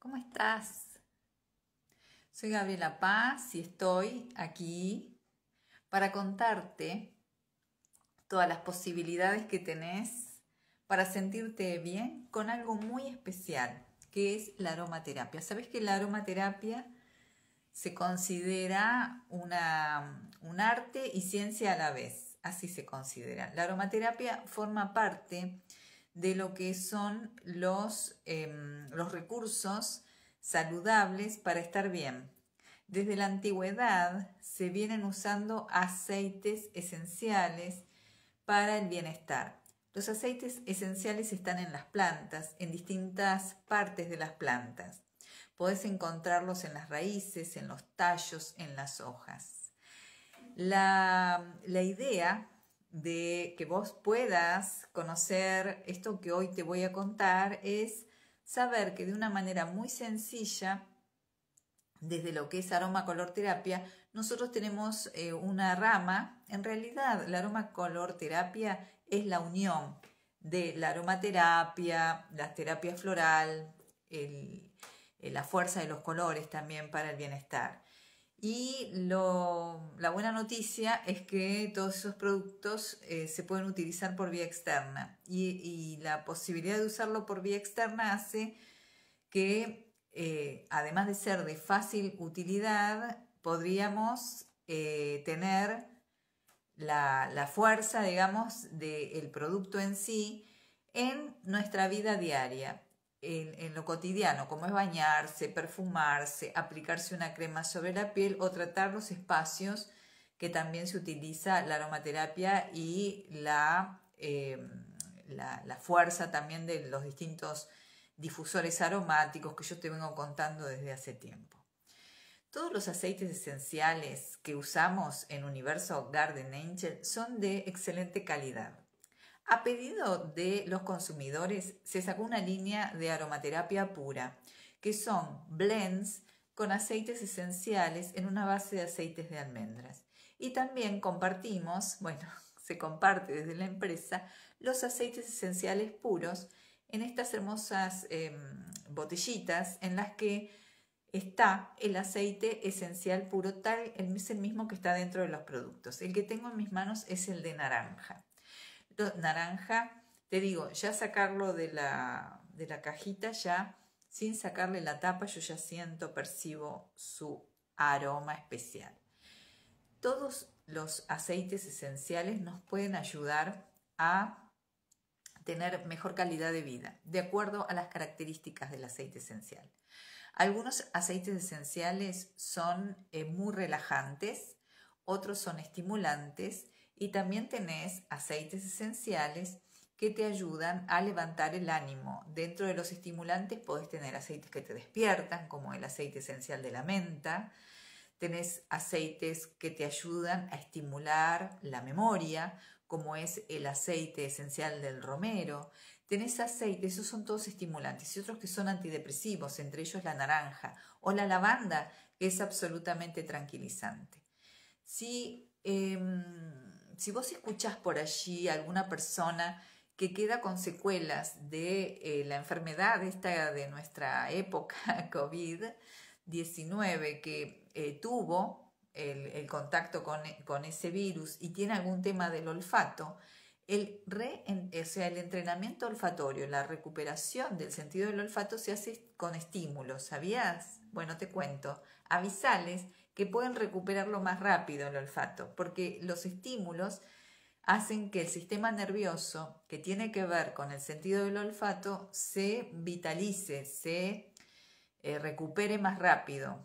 ¿Cómo estás? Soy Gabriela Paz y estoy aquí para contarte todas las posibilidades que tenés para sentirte bien con algo muy especial, que es la aromaterapia. ¿Sabes que la aromaterapia se considera una, un arte y ciencia a la vez? Así se considera. La aromaterapia forma parte de lo que son los, em, los recursos saludables para estar bien. Desde la antigüedad se vienen usando aceites esenciales para el bienestar. Los aceites esenciales están en las plantas, en distintas partes de las plantas. Podés encontrarlos en las raíces, en los tallos, en las hojas. La, la idea de que vos puedas conocer esto que hoy te voy a contar es saber que de una manera muy sencilla, desde lo que es aroma color terapia, nosotros tenemos eh, una rama, en realidad la aroma color terapia es la unión de la aromaterapia, la terapia floral, eh, la fuerza de los colores también para el bienestar. Y la buena noticia es que todos esos productos eh, se pueden utilizar por vía externa y, la posibilidad de usarlo por vía externa hace que, eh, además de ser de fácil utilidad, podríamos eh, tener la, fuerza, digamos, del producto en sí en nuestra vida diaria en, lo cotidiano, como es bañarse, perfumarse, aplicarse una crema sobre la piel o tratar los espacios que también se utiliza la aromaterapia y em, la, la fuerza también de los distintos difusores aromáticos que yo te vengo contando desde hace tiempo. Todos los aceites esenciales que usamos en Universo Garden Angel son de excelente calidad. A pedido de los consumidores, se sacó una línea de aromaterapia pura, que son blends con aceites esenciales en una base de aceites de almendras. Y también compartimos, bueno, se comparte desde la empresa, los aceites esenciales puros en estas hermosas em, botellitas en las que está el aceite esencial puro, tal es el mismo que está dentro de los productos. El que tengo en mis manos es el de naranja naranja, te digo, ya sacarlo de la, cajita, ya sin sacarle la tapa, yo ya siento, percibo su aroma especial. Todos los aceites esenciales nos pueden ayudar a tener mejor calidad de vida, de acuerdo a las características del aceite esencial. Algunos aceites esenciales son eh, muy relajantes, otros son estimulantes y también tenés aceites esenciales que te ayudan a levantar el ánimo. Dentro de los estimulantes podés tener aceites que te despiertan, como el aceite esencial de la menta. Tenés aceites que te ayudan a estimular la memoria, como es el aceite esencial del romero. Tenés aceites, esos son todos estimulantes, y otros que son antidepresivos, entre ellos la naranja o la lavanda, que es absolutamente tranquilizante. Si em, si vos escuchás por allí alguna persona que queda con secuelas de eh, la enfermedad esta de nuestra época COVID-19 que eh, tuvo el, contacto con, con, ese virus y tiene algún tema del olfato, el, re, el entrenamiento olfatorio, la recuperación del sentido del olfato se hace con estímulos, ¿sabías? Bueno, te cuento. Avisales que pueden recuperarlo más rápido el olfato, porque los estímulos hacen que el sistema nervioso, que tiene que ver con el sentido del olfato, se vitalice, se eh, recupere más rápido.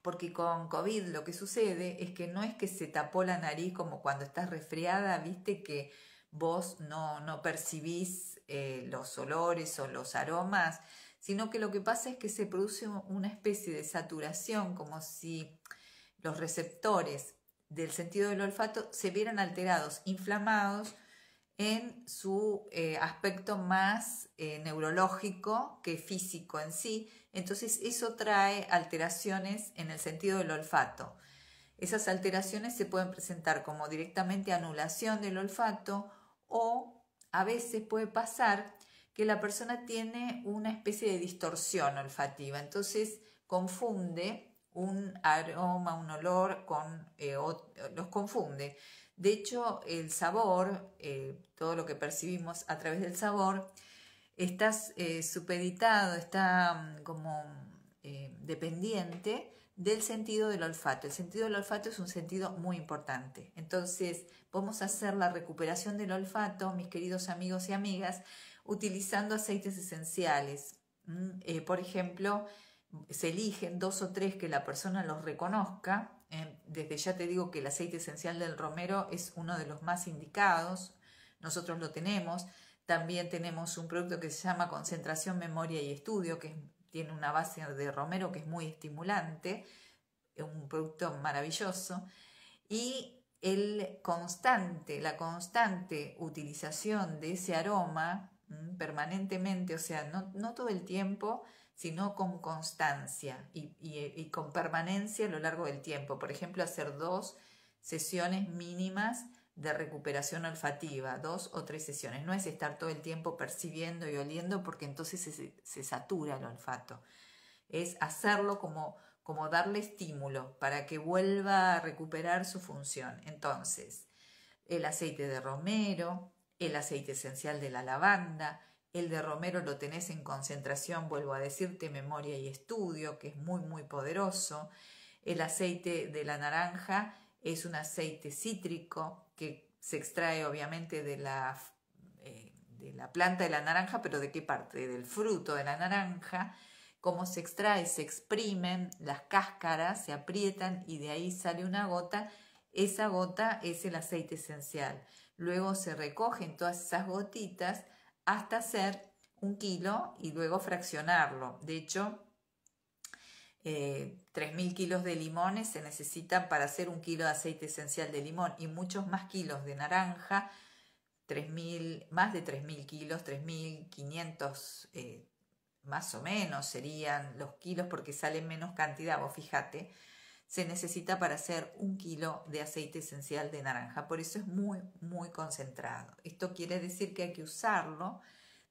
Porque con COVID lo que sucede es que no es que se tapó la nariz como cuando estás resfriada, viste que vos no, no percibís eh, los olores o los aromas, sino que lo que pasa es que se produce una especie de saturación, como si los receptores del sentido del olfato se vieran alterados, inflamados en su eh, aspecto más eh, neurológico que físico en sí. Entonces eso trae alteraciones en el sentido del olfato. Esas alteraciones se pueden presentar como directamente anulación del olfato o a veces puede pasar que la persona tiene una especie de distorsión olfativa, entonces confunde un aroma, un olor con eh, los confunde. De hecho, el sabor, eh, todo lo que percibimos a través del sabor, está eh, supeditado, está mm, como dependiente del sentido del olfato. El sentido del olfato es un sentido muy importante. Entonces, vamos a hacer la recuperación del olfato, mis queridos amigos y amigas, utilizando aceites esenciales. Mm, eh, por ejemplo, se eligen dos o tres que la persona los reconozca. desde ya te digo que el aceite esencial del romero es uno de los más indicados. Nosotros lo tenemos. También tenemos un producto que se llama concentración, memoria y estudio, que tiene una base de romero que es muy estimulante, es un producto maravilloso. Y el constante, la constante utilización de ese aroma Mm, permanentemente, o sea, no, todo el tiempo, sino con constancia y, con permanencia a lo largo del tiempo. Por ejemplo, hacer dos sesiones mínimas de recuperación olfativa, dos o tres sesiones. No es estar todo el tiempo percibiendo y oliendo porque entonces se, satura el olfato. Es hacerlo como, como darle estímulo para que vuelva a recuperar su función. Entonces, el aceite de romero, el aceite esencial de la lavanda, el de romero lo tenés en concentración, vuelvo a decirte, memoria y estudio, que es muy, muy poderoso. El aceite de la naranja es un aceite cítrico que se extrae obviamente de la, eh, de la planta de la naranja, pero ¿de qué parte? Del fruto de la naranja. como se extrae, se exprimen las cáscaras, se aprietan y de ahí sale una gota. Esa gota es el aceite esencial luego se recogen todas esas gotitas hasta hacer un kilo y luego fraccionarlo. De hecho, eh, 3.000 kilos de limones se necesitan para hacer un kilo de aceite esencial de limón y muchos más kilos de naranja, mil, más de 3.000 kilos, 3.500 eh, más o menos serían los kilos porque sale menos cantidad, vos fíjate se necesita para hacer un kilo de aceite esencial de naranja. Por eso es muy, muy concentrado. Esto quiere decir que hay que usarlo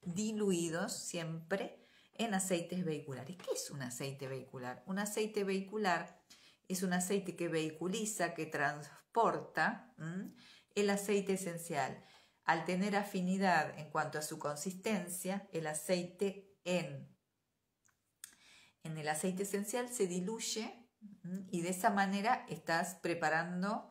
diluidos siempre en aceites vehiculares. ¿Qué es un aceite vehicular? Un aceite vehicular es un aceite que vehiculiza, que transporta el aceite esencial. Al tener afinidad en cuanto a su consistencia, el aceite en, en el aceite esencial se diluye y de esa manera estás preparando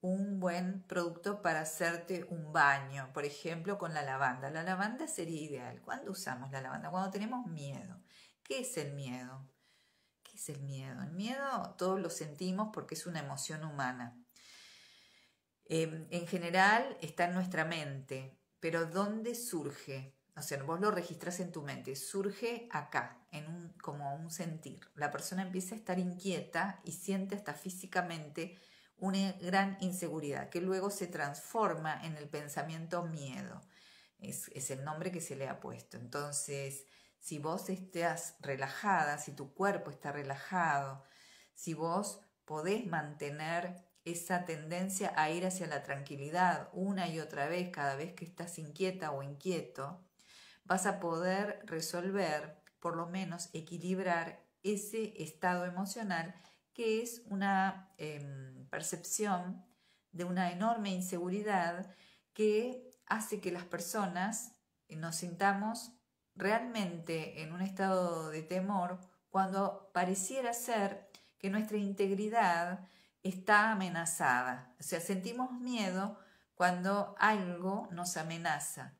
un buen producto para hacerte un baño, por ejemplo, con la lavanda. La lavanda sería ideal. ¿Cuándo usamos la lavanda? Cuando tenemos miedo. ¿Qué es el miedo? ¿Qué es el miedo? El miedo todos lo sentimos porque es una emoción humana. Em, en general está en nuestra mente, pero ¿dónde surge? O sea, vos lo registras en tu mente, surge acá, en un, como un sentir. La persona empieza a estar inquieta y siente hasta físicamente una gran inseguridad que luego se transforma en el pensamiento miedo. Es, es el nombre que se le ha puesto. Entonces, si vos estás relajada, si tu cuerpo está relajado, si vos podés mantener esa tendencia a ir hacia la tranquilidad una y otra vez, cada vez que estás inquieta o inquieto, vas a poder resolver por lo menos equilibrar ese estado emocional que es una em, percepción de una enorme inseguridad que hace que las personas nos sintamos realmente en un estado de temor cuando pareciera ser que nuestra integridad está amenazada. O sea, sentimos miedo cuando algo nos amenaza.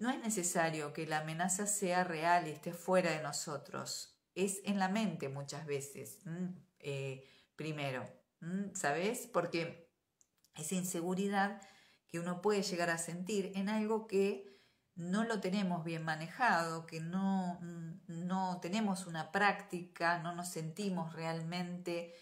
No es necesario que la amenaza sea real y esté fuera de nosotros. Es en la mente muchas veces, eh, primero, ¿sabes? Porque esa inseguridad que uno puede llegar a sentir en algo que no lo tenemos bien manejado, que no, mm, no tenemos una práctica, no nos sentimos realmente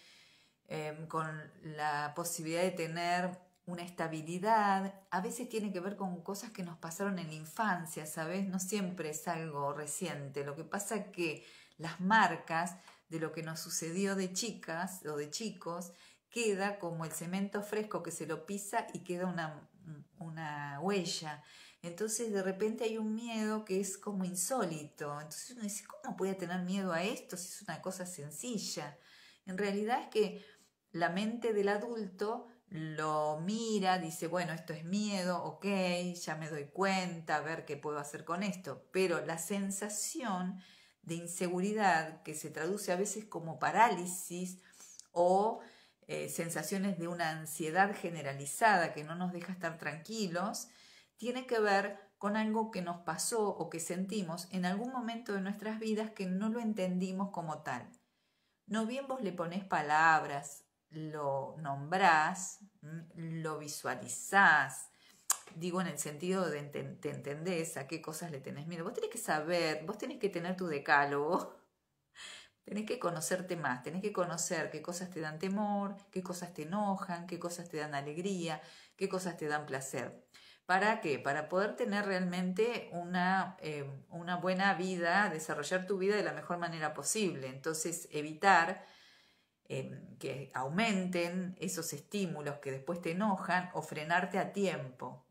em, con la posibilidad de tener una estabilidad, a veces tiene que ver con cosas que nos pasaron en la infancia, ¿sabes? No siempre es algo reciente. Lo que pasa que las marcas de lo que nos sucedió de chicas o de chicos queda como el cemento fresco que se lo pisa y queda una, una huella. Entonces de repente hay un miedo que es como insólito. Entonces uno dice, ¿cómo puede tener miedo a esto si es una cosa sencilla? En realidad es que la mente del adulto lo mira, dice, bueno, esto es miedo, ok, ya me doy cuenta, a ver qué puedo hacer con esto, pero la sensación de inseguridad que se traduce a veces como parálisis o eh, sensaciones de una ansiedad generalizada que no nos deja estar tranquilos, tiene que ver con algo que nos pasó o que sentimos en algún momento de nuestras vidas que no lo entendimos como tal. No bien vos le ponés palabras lo nombrás, mm, lo visualizás, digo en el sentido de te, entendés a qué cosas le tenés miedo. Vos tenés que saber, vos tenés que tener tu decálogo, tenés que conocerte más, tenés que conocer qué cosas te dan temor, qué cosas te enojan, qué cosas te dan alegría, qué cosas te dan placer. ¿Para qué? Para poder tener realmente una, eh, una buena vida, desarrollar tu vida de la mejor manera posible. Entonces, evitar Em, que aumenten esos estímulos que después te enojan o frenarte a tiempo.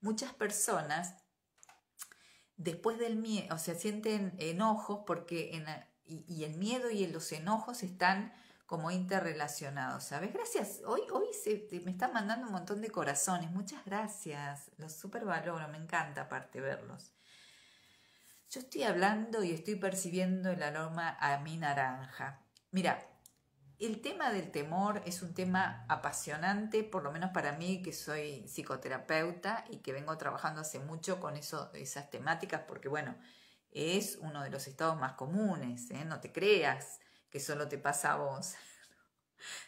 Muchas personas después del miedo, o sea, sienten enojos porque y, el miedo y los enojos están como interrelacionados, ¿sabes? Gracias. Hoy, hoy se, me están mandando un montón de corazones. Muchas gracias. Los super valoro, me encanta aparte verlos. Yo estoy hablando y estoy percibiendo el aroma a mi naranja. Mira, el tema del temor es un tema apasionante, por lo menos para mí que soy psicoterapeuta y que vengo trabajando hace mucho con esas temáticas, porque bueno, es uno de los estados más comunes, ¿eh? no te creas que solo te pasa a vos.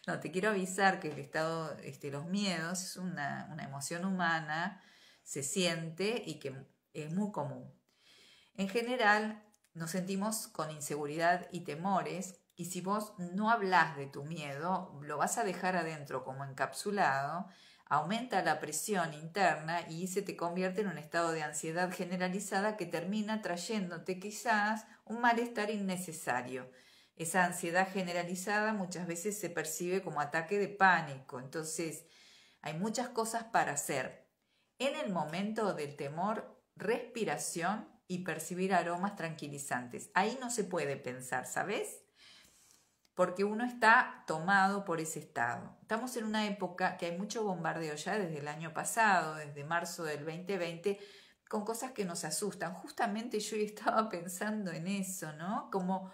No, te quiero avisar que el estado, de este, los miedos es una, una emoción humana, se siente y que es muy común. En general, nos sentimos con inseguridad y temores y si vos no hablas de tu miedo, lo vas a dejar adentro como encapsulado, aumenta la presión interna y se te convierte en un estado de ansiedad generalizada que termina trayéndote quizás un malestar innecesario. Esa ansiedad generalizada muchas veces se percibe como ataque de pánico, entonces hay muchas cosas para hacer. En el momento del temor, respiración y percibir aromas tranquilizantes. Ahí no se puede pensar, ¿sabes? porque uno está tomado por ese estado. Estamos en una época que hay mucho bombardeo ya desde el año pasado, desde marzo del 2020, con cosas que nos asustan. Justamente yo estaba pensando en eso, ¿no? Como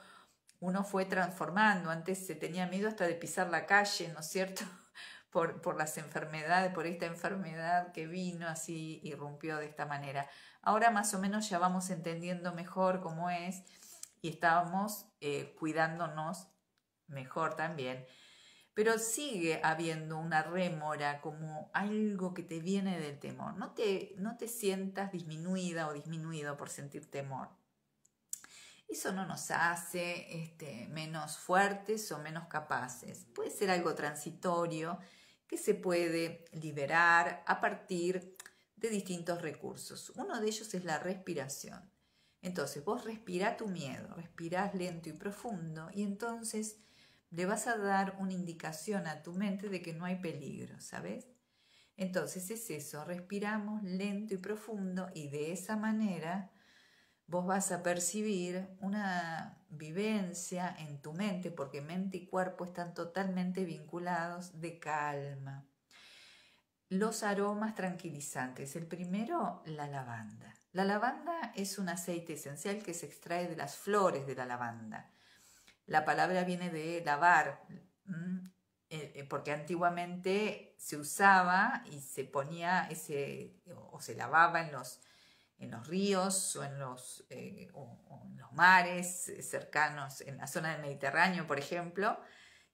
uno fue transformando, antes se tenía miedo hasta de pisar la calle, ¿no es cierto? Por, las enfermedades, por esta enfermedad que vino así, y irrumpió de esta manera. Ahora más o menos ya vamos entendiendo mejor cómo es y estamos eh, cuidándonos mejor también, pero sigue habiendo una rémora como algo que te viene del temor. No te, no te sientas disminuida o disminuido por sentir temor. Eso no nos hace este, menos fuertes o menos capaces. Puede ser algo transitorio que se puede liberar a partir de distintos recursos. Uno de ellos es la respiración. Entonces vos respirá tu miedo, respirás lento y profundo y entonces le vas a dar una indicación a tu mente de que no hay peligro, ¿sabes? Entonces es eso, respiramos lento y profundo y de esa manera vos vas a percibir una vivencia en tu mente, porque mente y cuerpo están totalmente vinculados de calma. Los aromas tranquilizantes. El primero, la lavanda. La lavanda es un aceite esencial que se extrae de las flores de la lavanda la palabra viene de lavar, eh, eh, porque antiguamente se usaba y se ponía ese, o se lavaba en los, en los ríos o en los, eh, los mares cercanos, en la zona del Mediterráneo, por ejemplo.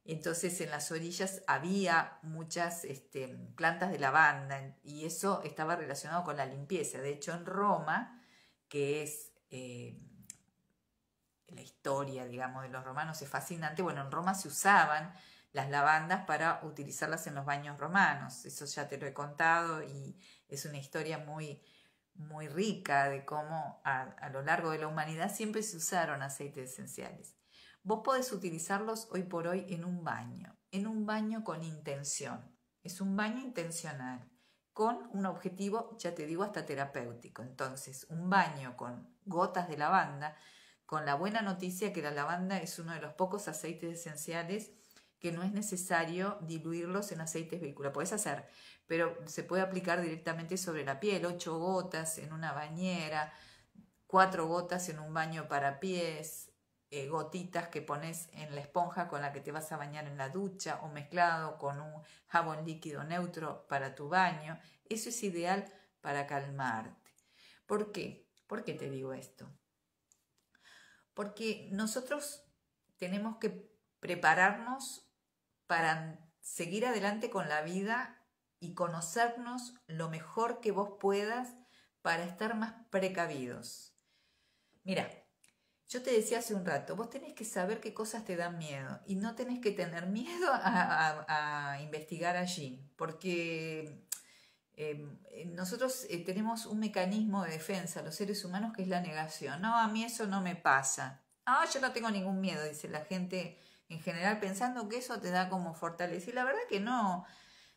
Entonces en las orillas había muchas este, plantas de lavanda y eso estaba relacionado con la limpieza. De hecho en Roma, que es la historia, digamos, de los romanos es fascinante. Bueno, en Roma se usaban las lavandas para utilizarlas en los baños romanos. Eso ya te lo he contado y es una historia muy, muy rica de cómo a, a lo largo de la humanidad siempre se usaron aceites esenciales. Vos podés utilizarlos hoy por hoy en un baño, en un baño con intención. Es un baño intencional, con un objetivo, ya te digo, hasta terapéutico. Entonces, un baño con gotas de lavanda con la buena noticia que la lavanda es uno de los pocos aceites esenciales que no es necesario diluirlos en aceites vehículos. Puedes hacer, pero se puede aplicar directamente sobre la piel, ocho gotas en una bañera, cuatro gotas en un baño para pies, eh, gotitas que pones en la esponja con la que te vas a bañar en la ducha o mezclado con un jabón líquido neutro para tu baño. Eso es ideal para calmarte. ¿Por qué? ¿Por qué te digo esto? porque nosotros tenemos que prepararnos para seguir adelante con la vida y conocernos lo mejor que vos puedas para estar más precavidos. Mira, yo te decía hace un rato, vos tenés que saber qué cosas te dan miedo y no tenés que tener miedo a, investigar allí, porque Em, eh, nosotros eh, tenemos un mecanismo de defensa, los seres humanos, que es la negación. No, a mí eso no me pasa. Ah, yo no tengo ningún miedo, dice la gente en general, pensando que eso te da como fortaleza. Y la verdad que no.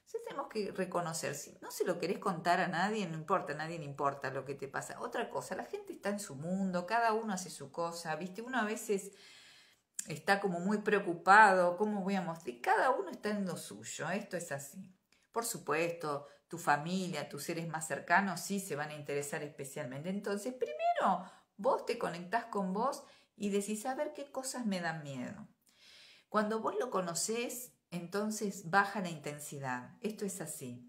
sí tenemos que reconocer, si no se lo querés contar a nadie, no importa, a nadie le importa lo que te pasa. Otra cosa, la gente está en su mundo, cada uno hace su cosa, ¿viste? Uno a veces está como muy preocupado, ¿cómo voy a mostrar? Y cada uno está en lo suyo, esto es así. Por supuesto, tu familia, tus seres más cercanos, sí se van a interesar especialmente. Entonces, primero, vos te conectás con vos y decís, a ver qué cosas me dan miedo. Cuando vos lo conocés, entonces baja la intensidad. Esto es así.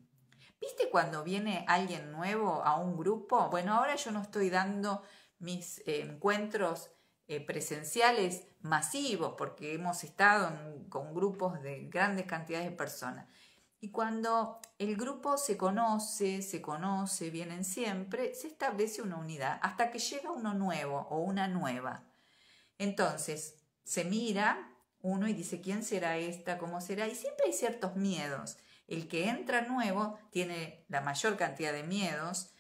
¿Viste cuando viene alguien nuevo a un grupo? Bueno, ahora yo no estoy dando mis eh, encuentros eh, presenciales masivos porque hemos estado con grupos de grandes cantidades de personas. Y cuando el grupo se conoce, se conoce, vienen siempre, se establece una unidad hasta que llega uno nuevo o una nueva. Entonces, se mira uno y dice, ¿quién será esta? ¿Cómo será? Y siempre hay ciertos miedos. El que entra nuevo tiene la mayor cantidad de miedos,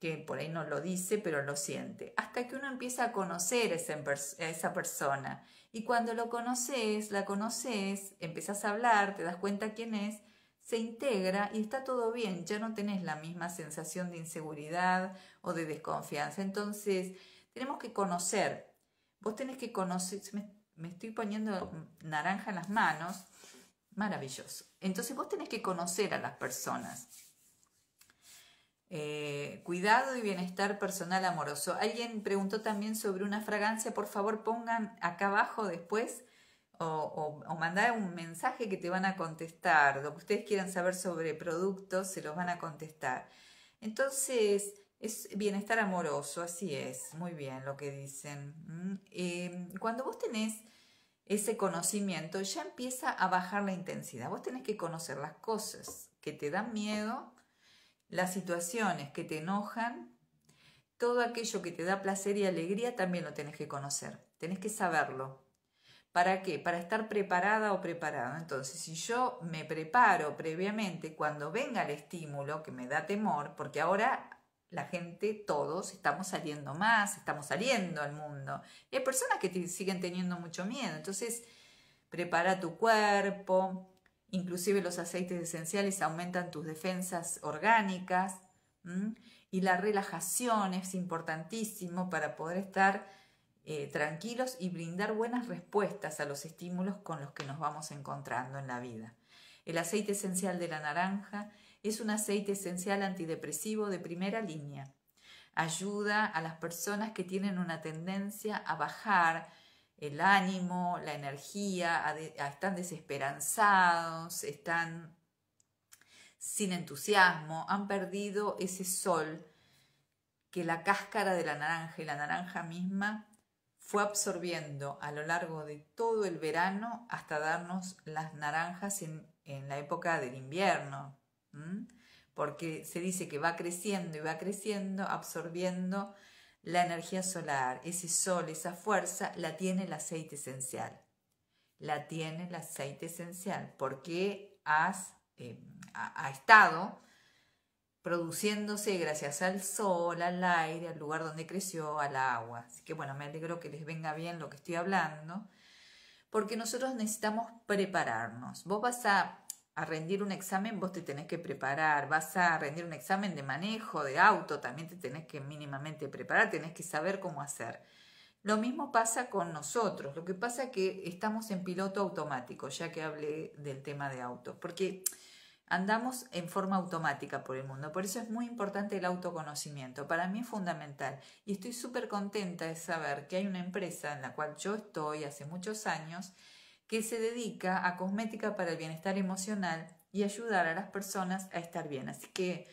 que por ahí no lo dice, pero lo siente, hasta que uno empieza a conocer a esa, persona. Y cuando lo conoces, la conoces, empezás a hablar, te das cuenta quién es, se integra y está todo bien, ya no tenés la misma sensación de inseguridad o de desconfianza. Entonces, tenemos que conocer, vos tenés que conocer, me, estoy poniendo naranja en las manos, maravilloso. Entonces, vos tenés que conocer a las personas. Eh, cuidado y bienestar personal amoroso. Alguien preguntó también sobre una fragancia, por favor pongan acá abajo después o, mandar un mensaje que te van a contestar. Lo que ustedes quieran saber sobre productos, se los van a contestar. Entonces, es bienestar amoroso, así es, muy bien lo que dicen. Mm, em, cuando vos tenés ese conocimiento, ya empieza a bajar la intensidad. Vos tenés que conocer las cosas que te dan miedo, las situaciones que te enojan, todo aquello que te da placer y alegría también lo tenés que conocer, tenés que saberlo. ¿Para qué? Para estar preparada o preparado. Entonces, si yo me preparo previamente cuando venga el estímulo que me da temor, porque ahora la gente, todos, estamos saliendo más, estamos saliendo al mundo. hay personas que siguen teniendo mucho miedo. Entonces, prepara tu cuerpo, inclusive los aceites esenciales aumentan tus defensas orgánicas. Y la relajación es importantísimo para poder estar eh, tranquilos y brindar buenas respuestas a los estímulos con los que nos vamos encontrando en la vida. El aceite esencial de la naranja es un aceite esencial antidepresivo de primera línea. Ayuda a las personas que tienen una tendencia a bajar el ánimo, la energía, a están desesperanzados, están sin entusiasmo, han perdido ese sol que la cáscara de la naranja y la naranja misma fue absorbiendo a lo largo de todo el verano hasta darnos las naranjas en, la época del invierno, porque se dice que va creciendo y va creciendo, absorbiendo la energía solar, ese sol, esa fuerza, la tiene el aceite esencial. La tiene el aceite esencial, porque has, em, ha estado produciéndose gracias al sol, al aire, al lugar donde creció, al agua. Así que bueno, me alegro que les venga bien lo que estoy hablando, porque nosotros necesitamos prepararnos. Vos vas a, rendir un examen, vos te tenés que preparar, vas a rendir un examen de manejo, de auto, también te tenés que mínimamente preparar, tenés que saber cómo hacer. Lo mismo pasa con nosotros, lo que pasa es que estamos en piloto automático, ya que hablé del tema de auto, porque andamos en forma automática por el mundo. Por eso es muy importante el autoconocimiento. Para mí es fundamental y estoy súper contenta de saber que hay una empresa en la cual yo estoy hace muchos años que se dedica a cosmética para el bienestar emocional y ayudar a las personas a estar bien. Así que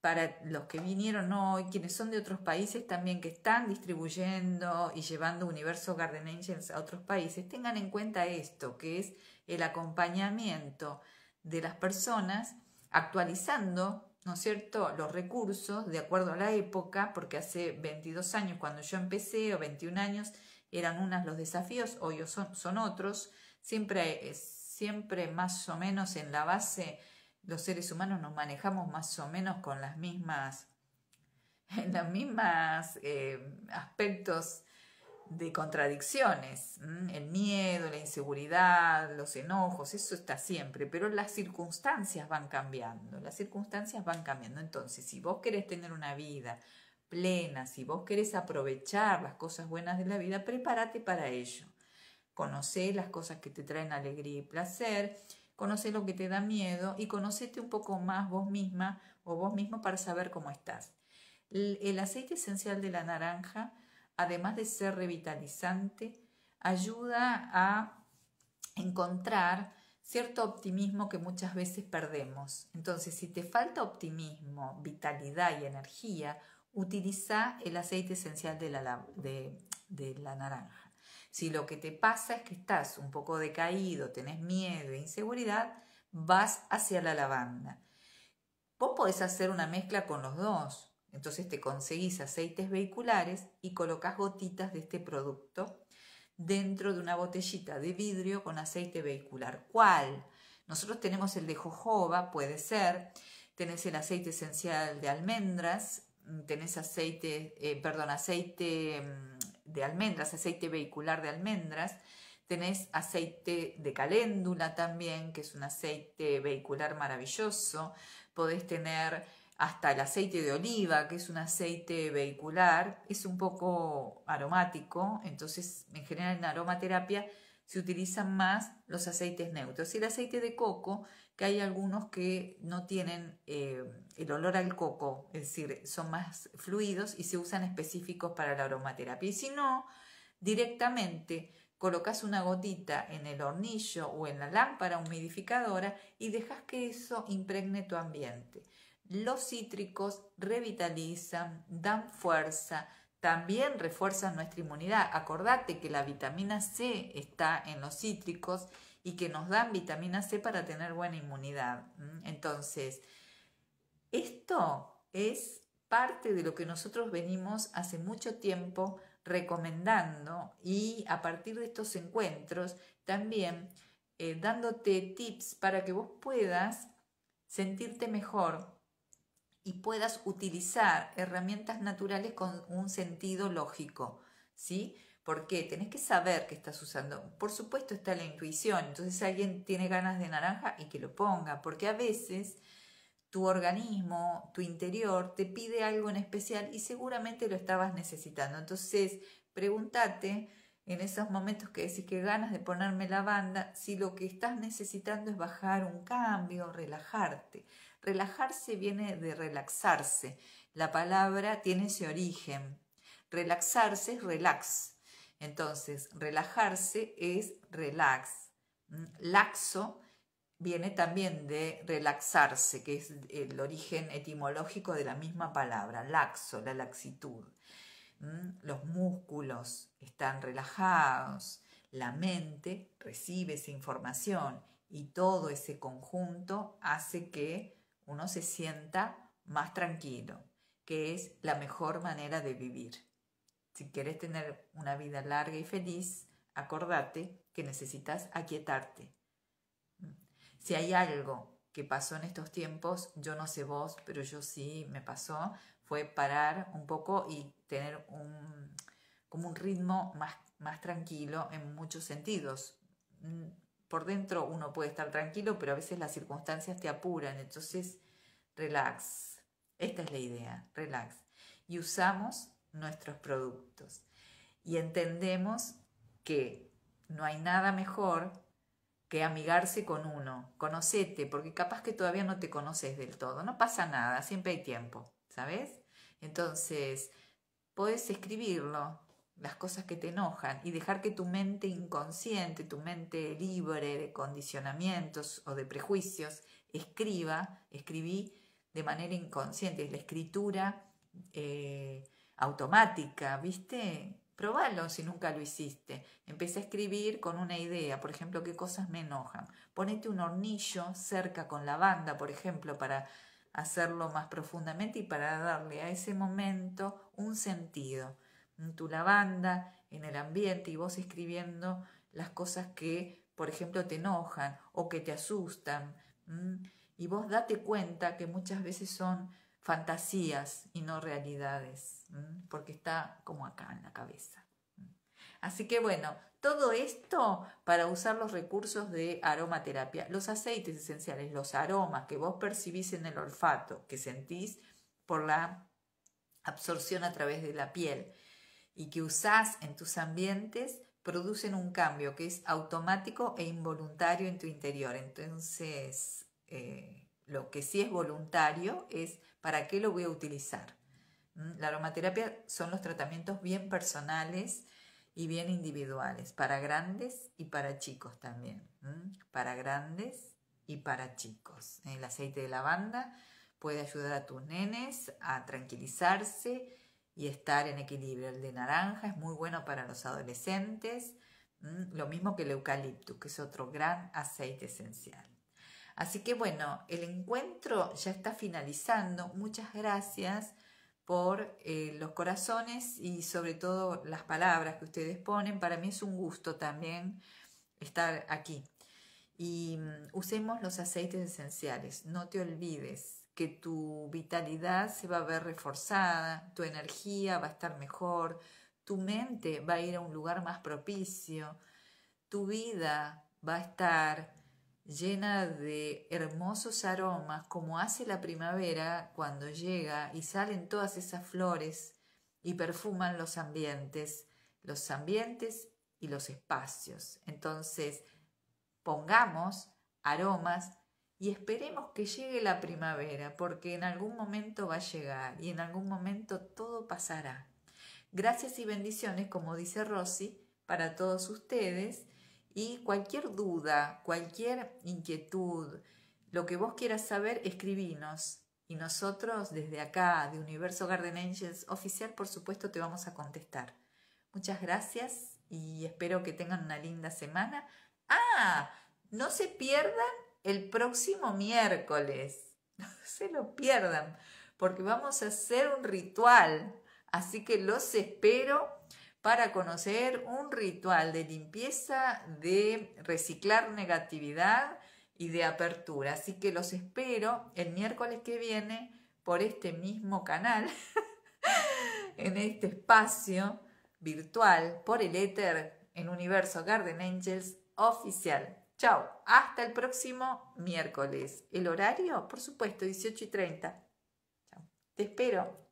para los que vinieron hoy, quienes son de otros países también que están distribuyendo y llevando Universo Garden Angels a otros países, tengan en cuenta esto, que es el acompañamiento de las personas, actualizando, ¿no es cierto?, los recursos de acuerdo a la época, porque hace 22 años cuando yo empecé, o 21 años, eran unos los desafíos, hoy son, son otros, siempre, eh, siempre más o menos en la base los seres humanos nos manejamos más o menos con las mismas, en los mismos eh, aspectos de contradicciones, el miedo, la inseguridad, los enojos, eso está siempre, pero las circunstancias van cambiando, las circunstancias van cambiando. Entonces, si vos querés tener una vida plena, si vos querés aprovechar las cosas buenas de la vida, prepárate para ello. Conoce las cosas que te traen alegría y placer, conoce lo que te da miedo y conocete un poco más vos misma o vos mismo para saber cómo estás. El aceite esencial de la naranja además de ser revitalizante, ayuda a encontrar cierto optimismo que muchas veces perdemos. Entonces, si te falta optimismo, vitalidad y energía, utiliza el aceite esencial de la, de, de la naranja. Si lo que te pasa es que estás un poco decaído, tenés miedo e inseguridad, vas hacia la lavanda. Vos podés hacer una mezcla con los dos. Entonces te conseguís aceites vehiculares y colocas gotitas de este producto dentro de una botellita de vidrio con aceite vehicular. ¿Cuál? Nosotros tenemos el de jojoba, puede ser, tenés el aceite esencial de almendras, mm, tenés aceite, eh, perdón, aceite mm, de almendras, aceite vehicular de almendras, tenés aceite de caléndula también, que es un aceite vehicular maravilloso, podés tener hasta el aceite de oliva, que es un aceite vehicular, es un poco aromático, entonces en general en aromaterapia se utilizan más los aceites neutros. Y el aceite de coco, que hay algunos que no tienen eh, el olor al coco, es decir, son más fluidos y se usan específicos para la aromaterapia. Y si no, directamente colocas una gotita en el hornillo o en la lámpara humidificadora y dejas que eso impregne tu ambiente. Los cítricos revitalizan, dan fuerza, también refuerzan nuestra inmunidad. Acordate que la vitamina C está en los cítricos y que nos dan vitamina C para tener buena inmunidad. Entonces, esto es parte de lo que nosotros venimos hace mucho tiempo recomendando y a partir de estos encuentros también eh, dándote tips para que vos puedas sentirte mejor y puedas utilizar herramientas naturales con un sentido lógico, ¿sí? Porque tenés que saber qué estás usando. Por supuesto está la intuición, entonces alguien tiene ganas de naranja y que lo ponga, porque a veces tu organismo, tu interior te pide algo en especial y seguramente lo estabas necesitando. Entonces, pregúntate en esos momentos que decís que ganas de ponerme la banda, si lo que estás necesitando es bajar un cambio, relajarte. Relajarse viene de relaxarse. La palabra tiene ese origen. Relaxarse es relax. Entonces, relajarse es relax. Mm, laxo viene también de relaxarse, que es el origen etimológico de la misma palabra, laxo, la laxitud. Mm, los músculos están relajados, la mente recibe esa información y todo ese conjunto hace que uno se sienta más tranquilo, que es la mejor manera de vivir. Si quieres tener una vida larga y feliz, acordate que necesitas aquietarte. Si hay algo que pasó en estos tiempos, yo no sé vos, pero yo sí me pasó, fue parar un poco y tener un, como un ritmo más, más tranquilo en muchos sentidos por dentro uno puede estar tranquilo, pero a veces las circunstancias te apuran. Entonces, relax. Esta es la idea, relax. Y usamos nuestros productos. Y entendemos que no hay nada mejor que amigarse con uno. Conocete, porque capaz que todavía no te conoces del todo. No pasa nada, siempre hay tiempo, ¿sabes? Entonces, puedes escribirlo, las cosas que te enojan y dejar que tu mente inconsciente, tu mente libre de condicionamientos o de prejuicios, escriba, escribí de manera inconsciente, es la escritura eh, automática, ¿viste? Probalo si nunca lo hiciste. Empecé a escribir con una idea, por ejemplo, qué cosas me enojan. Ponete un hornillo cerca con la banda, por ejemplo, para hacerlo más profundamente y para darle a ese momento un sentido tu lavanda en el ambiente y vos escribiendo las cosas que, por ejemplo, te enojan o que te asustan. Y vos date cuenta que muchas veces son fantasías y no realidades, porque está como acá en la cabeza. Así que bueno, todo esto para usar los recursos de aromaterapia, los aceites esenciales, los aromas que vos percibís en el olfato, que sentís por la absorción a través de la piel, y que usás en tus ambientes producen un cambio que es automático e involuntario en tu interior. Entonces, eh, lo que sí es voluntario es para qué lo voy a utilizar. ¿Mm? La aromaterapia son los tratamientos bien personales y bien individuales, para grandes y para chicos también. Para grandes y para chicos. El aceite de lavanda puede ayudar a tus nenes a tranquilizarse y estar en equilibrio. El de naranja es muy bueno para los adolescentes, lo mismo que el eucalipto, que es otro gran aceite esencial. Así que bueno, el encuentro ya está finalizando. Muchas gracias por eh, los corazones y sobre todo las palabras que ustedes ponen. Para mí es un gusto también estar aquí. Y mm, usemos los aceites esenciales. No te olvides que tu vitalidad se va a ver reforzada, tu energía va a estar mejor, tu mente va a ir a un lugar más propicio, tu vida va a estar llena de hermosos aromas, como hace la primavera cuando llega y salen todas esas flores y perfuman los ambientes, los ambientes y los espacios. Entonces, pongamos aromas y esperemos que llegue la primavera, porque en algún momento va a llegar y en algún momento todo pasará. Gracias y bendiciones, como dice Rosy, para todos ustedes y cualquier duda, cualquier inquietud, lo que vos quieras saber, escribinos. Y nosotros desde acá, de Universo Garden Angels oficial, por supuesto, te vamos a contestar. Muchas gracias y espero que tengan una linda semana. Ah, no se pierdan el próximo miércoles. No se lo pierdan, porque vamos a hacer un ritual. Así que los espero para conocer un ritual de limpieza, de reciclar negatividad y de apertura. Así que los espero el miércoles que viene por este mismo canal, en este espacio virtual, por el éter en Universo Garden Angels oficial. Chao, hasta el próximo miércoles. El horario, por supuesto, 18 y 30. Te espero.